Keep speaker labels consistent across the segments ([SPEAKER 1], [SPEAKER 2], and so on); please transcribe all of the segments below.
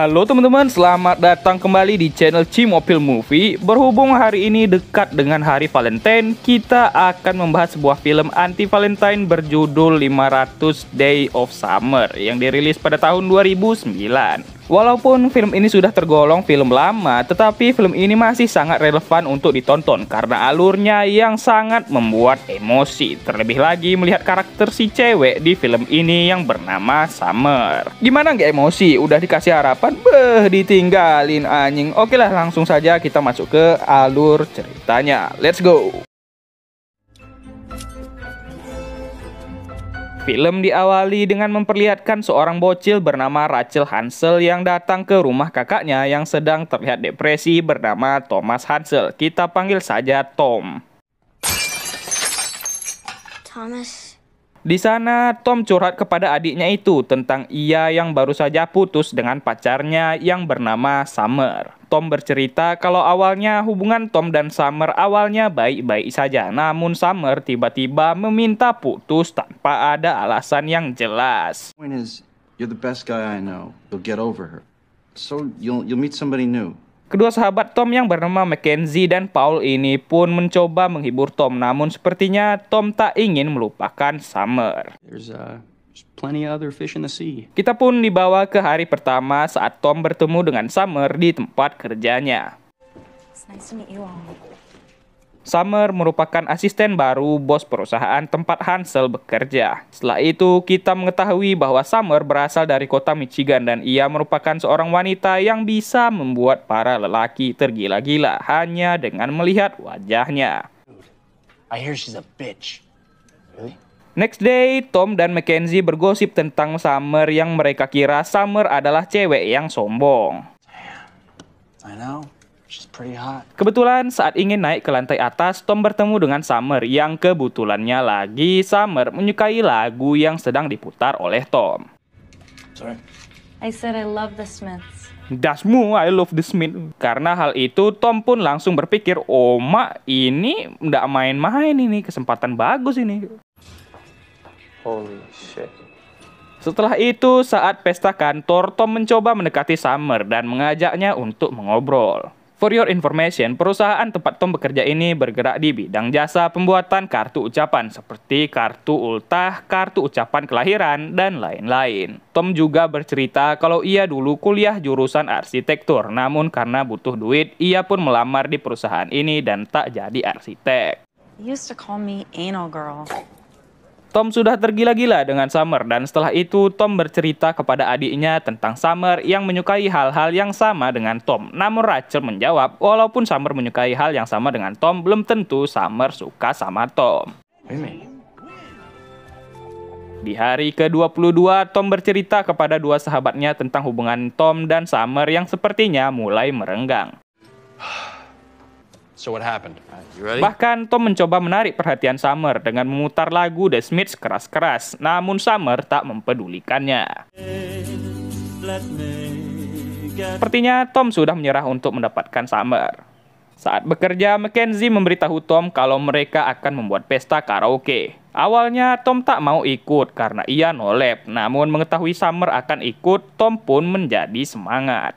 [SPEAKER 1] Halo teman-teman, selamat datang kembali di channel Cimopil Movie. Berhubung hari ini dekat dengan hari Valentine, kita akan membahas sebuah film anti Valentine berjudul 500 Day of Summer yang dirilis pada tahun 2009. Walaupun film ini sudah tergolong film lama, tetapi film ini masih sangat relevan untuk ditonton karena alurnya yang sangat membuat emosi. Terlebih lagi melihat karakter si cewek di film ini yang bernama Summer. Gimana nggak emosi? Udah dikasih harapan, beh ditinggalin anjing. Oke lah langsung saja kita masuk ke alur ceritanya. Let's go! Film diawali dengan memperlihatkan seorang bocil bernama Rachel Hansel yang datang ke rumah kakaknya yang sedang terlihat depresi bernama Thomas Hansel. Kita panggil saja Tom. Thomas, di sana, Tom curhat kepada adiknya itu tentang ia yang baru saja putus dengan pacarnya yang bernama Summer. Tom bercerita kalau awalnya hubungan Tom dan Summer awalnya baik-baik saja, namun Summer tiba-tiba meminta putus tanpa ada alasan yang jelas. Point is, you're the best guy I know. You'll get over her. So you'll you'll meet somebody new. Kedua sahabat Tom yang bernama Mackenzie dan Paul ini pun mencoba menghibur Tom, namun sepertinya Tom tak ingin melupakan Summer. Uh, Kita pun dibawa ke hari pertama saat Tom bertemu dengan Summer di tempat kerjanya. Summer merupakan asisten baru bos perusahaan tempat Hansel bekerja. Setelah itu, kita mengetahui bahwa Summer berasal dari kota Michigan dan ia merupakan seorang wanita yang bisa membuat para lelaki tergila-gila hanya dengan melihat wajahnya. I hear she's a bitch. Really? Next day, Tom dan Mackenzie bergosip tentang Summer yang mereka kira Summer adalah cewek yang sombong. I know. Kebetulan saat ingin naik ke lantai atas, Tom bertemu dengan Summer yang kebetulannya lagi Summer menyukai lagu yang sedang diputar oleh Tom. Sorry. I said I love the Smiths. Dasmu, I love the Smith. Karena hal itu, Tom pun langsung berpikir, Oma oh, ini ndak main-main ini, kesempatan bagus ini. Holy shit. Setelah itu, saat pesta kantor, Tom mencoba mendekati Summer dan mengajaknya untuk mengobrol. For your information, perusahaan tempat Tom bekerja ini bergerak di bidang jasa pembuatan kartu ucapan seperti kartu ultah, kartu ucapan kelahiran, dan lain-lain. Tom juga bercerita kalau ia dulu kuliah jurusan arsitektur, namun karena butuh duit, ia pun melamar di perusahaan ini dan tak jadi arsitek. He used to call me anal girl. Tom sudah tergila-gila dengan Summer dan setelah itu Tom bercerita kepada adiknya tentang Summer yang menyukai hal-hal yang sama dengan Tom. Namun Rachel menjawab, walaupun Summer menyukai hal yang sama dengan Tom, belum tentu Summer suka sama Tom. Ini. Di hari ke-22, Tom bercerita kepada dua sahabatnya tentang hubungan Tom dan Summer yang sepertinya mulai merenggang. So what happened? Bahkan Tom mencoba menarik perhatian Summer dengan memutar lagu The Smiths keras-keras, namun Summer tak mempedulikannya. Sepertinya Tom sudah menyerah untuk mendapatkan Summer. Saat bekerja, Mackenzie memberitahu Tom kalau mereka akan membuat pesta karaoke. Awalnya Tom tak mau ikut karena ia nolep. namun mengetahui Summer akan ikut, Tom pun menjadi semangat.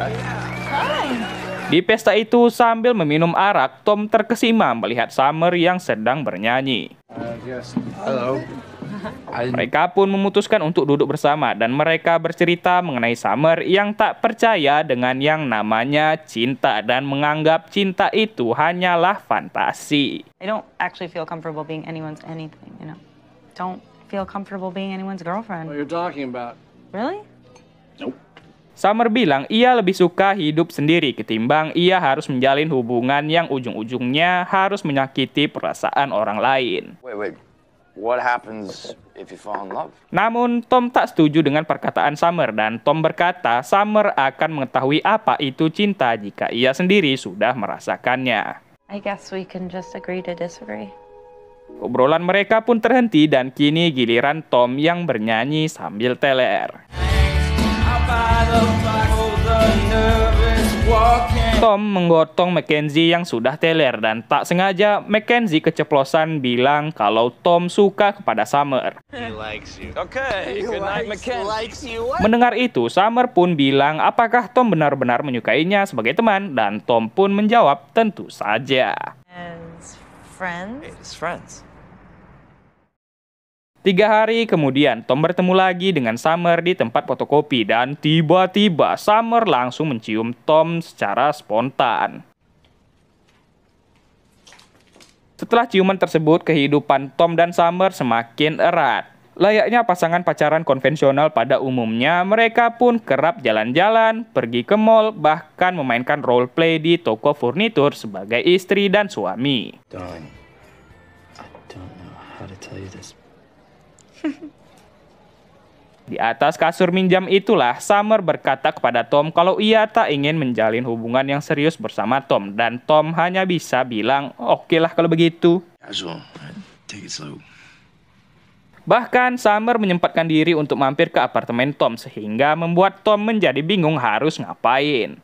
[SPEAKER 1] Hi. Di pesta itu sambil meminum arak, Tom terkesima melihat Summer yang sedang bernyanyi. Mereka pun memutuskan untuk duduk bersama dan mereka bercerita mengenai Summer yang tak percaya dengan yang namanya cinta dan menganggap cinta itu hanyalah fantasi. Really? Nope. Summer bilang ia lebih suka hidup sendiri ketimbang ia harus menjalin hubungan yang ujung-ujungnya harus menyakiti perasaan orang lain. Wait, wait. What happens if you fall in love? Namun, Tom tak setuju dengan perkataan Summer dan Tom berkata Summer akan mengetahui apa itu cinta jika ia sendiri sudah merasakannya. I guess we can just agree to disagree. Obrolan mereka pun terhenti dan kini giliran Tom yang bernyanyi sambil teler. Tom menggotong Mackenzie yang sudah teler dan tak sengaja Mackenzie keceplosan bilang kalau Tom suka kepada Summer. Mendengar itu, Summer pun bilang apakah Tom benar-benar menyukainya sebagai teman dan Tom pun menjawab tentu saja. Tiga hari kemudian, Tom bertemu lagi dengan Summer di tempat fotokopi dan tiba-tiba Summer langsung mencium Tom secara spontan. Setelah ciuman tersebut, kehidupan Tom dan Summer semakin erat. Layaknya pasangan pacaran konvensional pada umumnya, mereka pun kerap jalan-jalan, pergi ke mall, bahkan memainkan role play di toko furnitur sebagai istri dan suami. Darling, I don't know how to tell you this, di atas kasur minjam itulah, Summer berkata kepada Tom kalau ia tak ingin menjalin hubungan yang serius bersama Tom. Dan Tom hanya bisa bilang, oke lah kalau begitu. Bahkan Summer menyempatkan diri untuk mampir ke apartemen Tom sehingga membuat Tom menjadi bingung harus ngapain.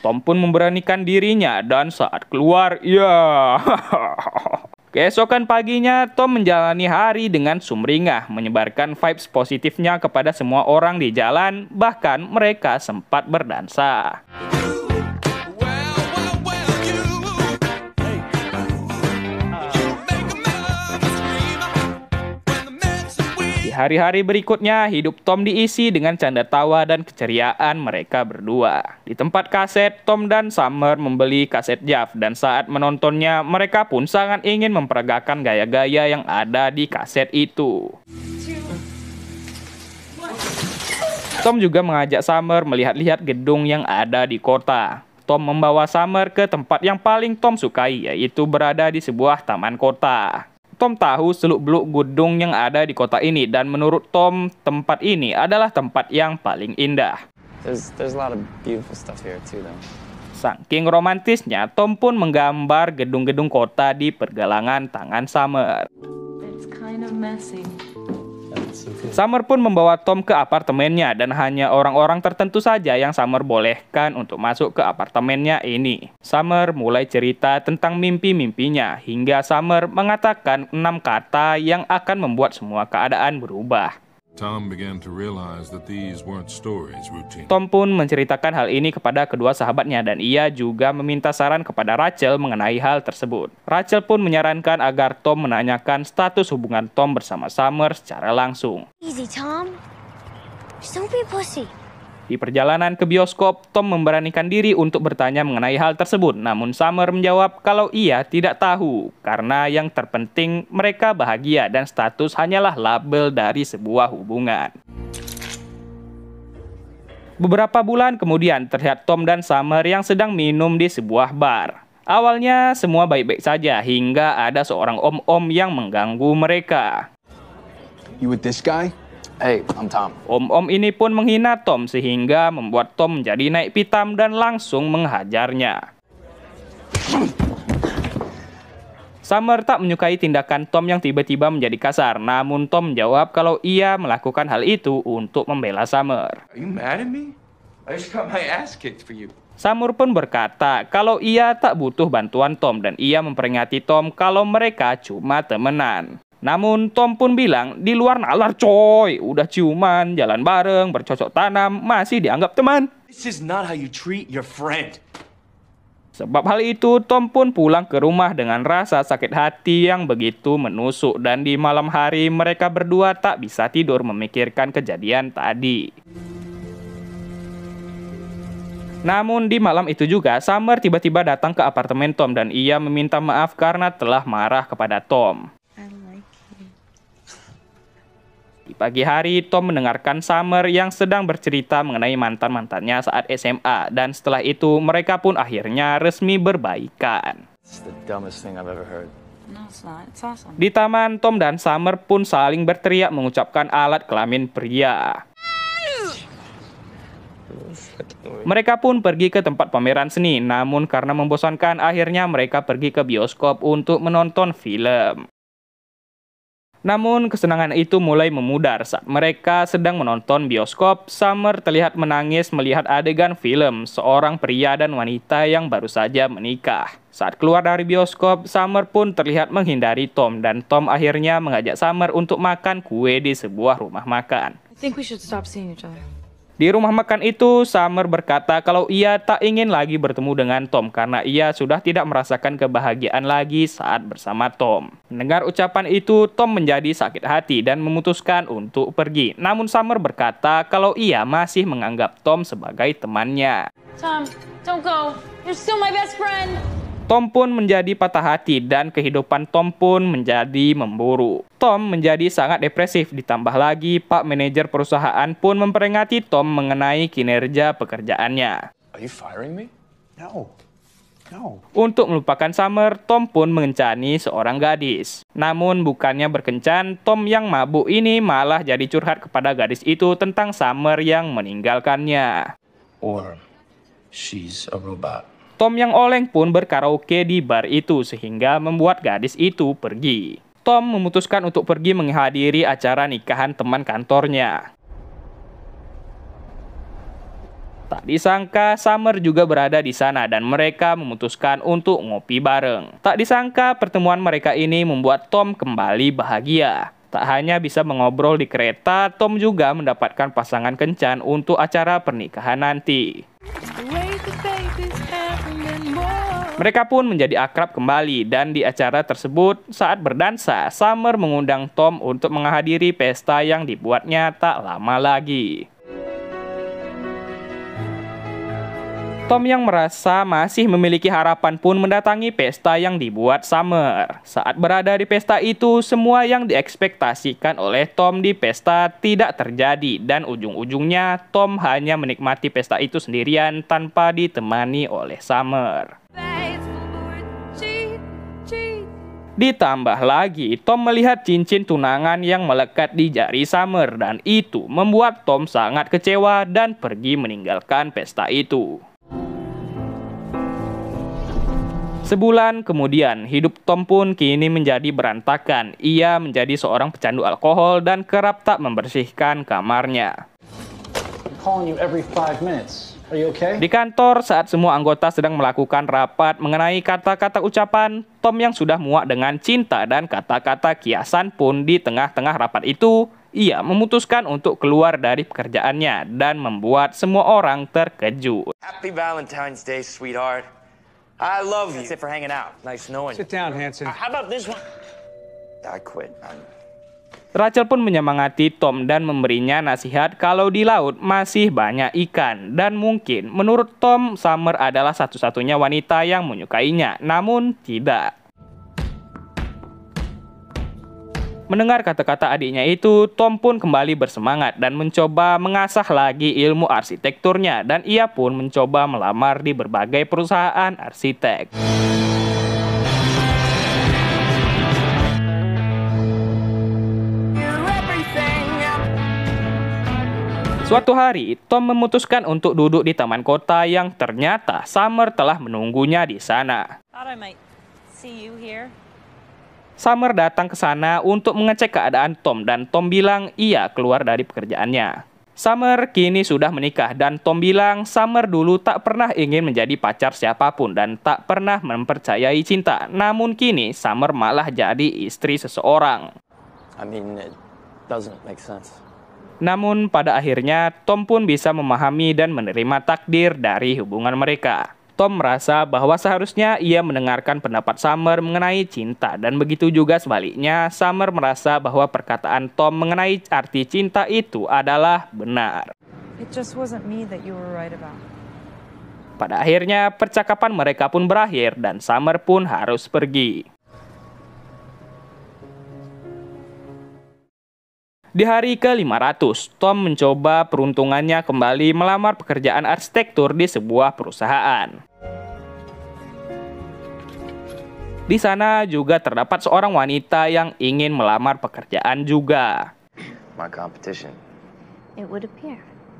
[SPEAKER 1] Tom pun memberanikan dirinya dan saat keluar, ya yeah. Keesokan paginya, Tom menjalani hari dengan sumringah, menyebarkan vibes positifnya kepada semua orang di jalan, bahkan mereka sempat berdansa. hari-hari berikutnya, hidup Tom diisi dengan canda tawa dan keceriaan mereka berdua. Di tempat kaset, Tom dan Summer membeli kaset Jav dan saat menontonnya, mereka pun sangat ingin memperagakan gaya-gaya yang ada di kaset itu. Tom juga mengajak Summer melihat-lihat gedung yang ada di kota. Tom membawa Summer ke tempat yang paling Tom sukai, yaitu berada di sebuah taman kota. Tom tahu seluk-beluk gedung yang ada di kota ini dan menurut Tom tempat ini adalah tempat yang paling indah. There's, there's a lot of beautiful stuff here too though. Saking romantisnya, Tom pun menggambar gedung-gedung kota di pergelangan tangan Summer. It's kind of messy. Summer pun membawa Tom ke apartemennya dan hanya orang-orang tertentu saja yang Summer bolehkan untuk masuk ke apartemennya ini. Summer mulai cerita tentang mimpi-mimpinya hingga Summer mengatakan enam kata yang akan membuat semua keadaan berubah. Tom pun menceritakan hal ini kepada kedua sahabatnya dan ia juga meminta saran kepada Rachel mengenai hal tersebut. Rachel pun menyarankan agar Tom menanyakan status hubungan Tom bersama Summer secara langsung. Easy, Tom. don't be pussy. Di perjalanan ke bioskop, Tom memberanikan diri untuk bertanya mengenai hal tersebut. Namun Summer menjawab kalau ia tidak tahu, karena yang terpenting mereka bahagia dan status hanyalah label dari sebuah hubungan. Beberapa bulan kemudian terlihat Tom dan Summer yang sedang minum di sebuah bar. Awalnya semua baik-baik saja hingga ada seorang om-om yang mengganggu mereka. You with this guy? Hey, I'm Tom. Om-om ini pun menghina Tom sehingga membuat Tom menjadi naik pitam dan langsung menghajarnya. Summer tak menyukai tindakan Tom yang tiba-tiba menjadi kasar, namun Tom jawab kalau ia melakukan hal itu untuk membela Summer. Are you mad at me? I just got my ass kicked for you. Samur pun berkata kalau ia tak butuh bantuan Tom dan ia memperingati Tom kalau mereka cuma temenan. Namun Tom pun bilang di luar nalar coy, udah ciuman, jalan bareng, bercocok tanam, masih dianggap teman. This is not how you treat your friend. Sebab hal itu, Tom pun pulang ke rumah dengan rasa sakit hati yang begitu menusuk dan di malam hari mereka berdua tak bisa tidur memikirkan kejadian tadi. Namun di malam itu juga, Summer tiba-tiba datang ke apartemen Tom dan ia meminta maaf karena telah marah kepada Tom. Di pagi hari, Tom mendengarkan Summer yang sedang bercerita mengenai mantan-mantannya saat SMA, dan setelah itu mereka pun akhirnya resmi berbaikan. Di taman, Tom dan Summer pun saling berteriak mengucapkan alat kelamin pria. Mereka pun pergi ke tempat pameran seni, namun karena membosankan, akhirnya mereka pergi ke bioskop untuk menonton film. Namun kesenangan itu mulai memudar saat mereka sedang menonton bioskop. Summer terlihat menangis melihat adegan film seorang pria dan wanita yang baru saja menikah. Saat keluar dari bioskop, Summer pun terlihat menghindari Tom dan Tom akhirnya mengajak Summer untuk makan kue di sebuah rumah makan. I think we should stop seeing each other. Di rumah makan itu, Summer berkata kalau ia tak ingin lagi bertemu dengan Tom karena ia sudah tidak merasakan kebahagiaan lagi saat bersama Tom. Mendengar ucapan itu, Tom menjadi sakit hati dan memutuskan untuk pergi. Namun Summer berkata kalau ia masih menganggap Tom sebagai temannya. Tom, don't go. You're still my best friend. Tom pun menjadi patah hati dan kehidupan Tom pun menjadi memburu. Tom menjadi sangat depresif ditambah lagi Pak manajer perusahaan pun memperingati Tom mengenai kinerja pekerjaannya. Are you firing me? No. Untuk melupakan Summer, Tom pun mengencani seorang gadis. Namun bukannya berkencan, Tom yang mabuk ini malah jadi curhat kepada gadis itu tentang Summer yang meninggalkannya. Or she's a robot. Tom yang oleng pun berkaraoke di bar itu sehingga membuat gadis itu pergi. Tom memutuskan untuk pergi menghadiri acara nikahan teman kantornya. Tak disangka, Summer juga berada di sana dan mereka memutuskan untuk ngopi bareng. Tak disangka, pertemuan mereka ini membuat Tom kembali bahagia. Tak hanya bisa mengobrol di kereta, Tom juga mendapatkan pasangan kencan untuk acara pernikahan nanti. Mereka pun menjadi akrab kembali dan di acara tersebut saat berdansa, Summer mengundang Tom untuk menghadiri pesta yang dibuatnya tak lama lagi. Tom yang merasa masih memiliki harapan pun mendatangi pesta yang dibuat Summer. Saat berada di pesta itu, semua yang diekspektasikan oleh Tom di pesta tidak terjadi dan ujung-ujungnya Tom hanya menikmati pesta itu sendirian tanpa ditemani oleh Summer. Ditambah lagi, Tom melihat cincin tunangan yang melekat di jari Summer dan itu membuat Tom sangat kecewa dan pergi meninggalkan pesta itu. Sebulan kemudian, hidup Tom pun kini menjadi berantakan. Ia menjadi seorang pecandu alkohol dan kerap tak membersihkan kamarnya okay? Di kantor saat semua anggota sedang melakukan rapat mengenai kata-kata ucapan, Tom yang sudah muak dengan cinta dan kata-kata kiasan pun di tengah-tengah rapat itu, ia memutuskan untuk keluar dari pekerjaannya dan membuat semua orang terkejut. Happy Valentine's Day, sweetheart. I love you. That's it for hanging out. Nice knowing Sit down, Hanson. how about this one? I quit. I'm... Rachel pun menyemangati Tom dan memberinya nasihat kalau di laut masih banyak ikan dan mungkin menurut Tom Summer adalah satu-satunya wanita yang menyukainya. Namun tidak. Mendengar kata-kata adiknya itu, Tom pun kembali bersemangat dan mencoba mengasah lagi ilmu arsitekturnya dan ia pun mencoba melamar di berbagai perusahaan arsitek. Suatu hari, Tom memutuskan untuk duduk di taman kota yang ternyata Summer telah menunggunya di sana. Summer datang ke sana untuk mengecek keadaan Tom dan Tom bilang ia keluar dari pekerjaannya. Summer kini sudah menikah dan Tom bilang Summer dulu tak pernah ingin menjadi pacar siapapun dan tak pernah mempercayai cinta. Namun kini Summer malah jadi istri seseorang. I mean, it doesn't make sense. Namun pada akhirnya Tom pun bisa memahami dan menerima takdir dari hubungan mereka. Tom merasa bahwa seharusnya ia mendengarkan pendapat Summer mengenai cinta dan begitu juga sebaliknya Summer merasa bahwa perkataan Tom mengenai arti cinta itu adalah benar. It just wasn't me that you were right about. Pada akhirnya percakapan mereka pun berakhir dan Summer pun harus pergi. Di hari ke-500, Tom mencoba peruntungannya kembali melamar pekerjaan arsitektur di sebuah perusahaan. Di sana juga terdapat seorang wanita yang ingin melamar pekerjaan juga.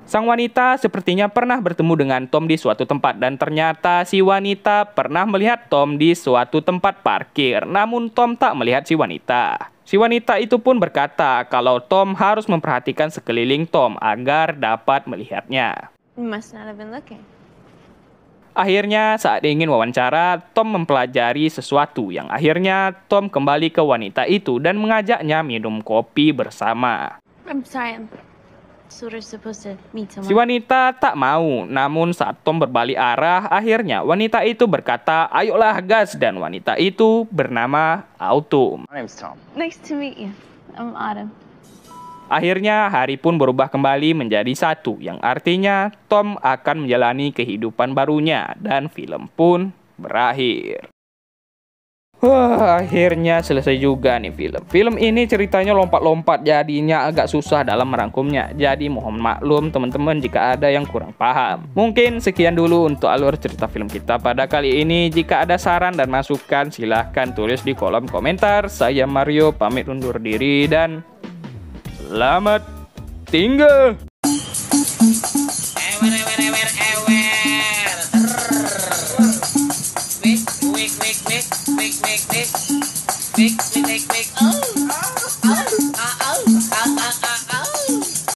[SPEAKER 1] Sang wanita sepertinya pernah bertemu dengan Tom di suatu tempat dan ternyata si wanita pernah melihat Tom di suatu tempat parkir. Namun Tom tak melihat si wanita. Si wanita itu pun berkata kalau Tom harus memperhatikan sekeliling Tom agar dapat melihatnya. Akhirnya saat ingin wawancara, Tom mempelajari sesuatu yang akhirnya Tom kembali ke wanita itu dan mengajaknya minum kopi bersama. I'm sorry. Si wanita tak mau, namun saat Tom berbalik arah, akhirnya wanita itu berkata, ayolah gas, dan wanita itu bernama Auto. Autumn. Akhirnya hari pun berubah kembali menjadi satu, yang artinya Tom akan menjalani kehidupan barunya, dan film pun berakhir. Wah, akhirnya selesai juga nih film. Film ini ceritanya lompat-lompat jadinya agak susah dalam merangkumnya. Jadi mohon maklum teman-teman jika ada yang kurang paham. Mungkin sekian dulu untuk alur cerita film kita pada kali ini. Jika ada saran dan masukan silahkan tulis di kolom komentar. Saya Mario pamit undur diri dan selamat tinggal. six.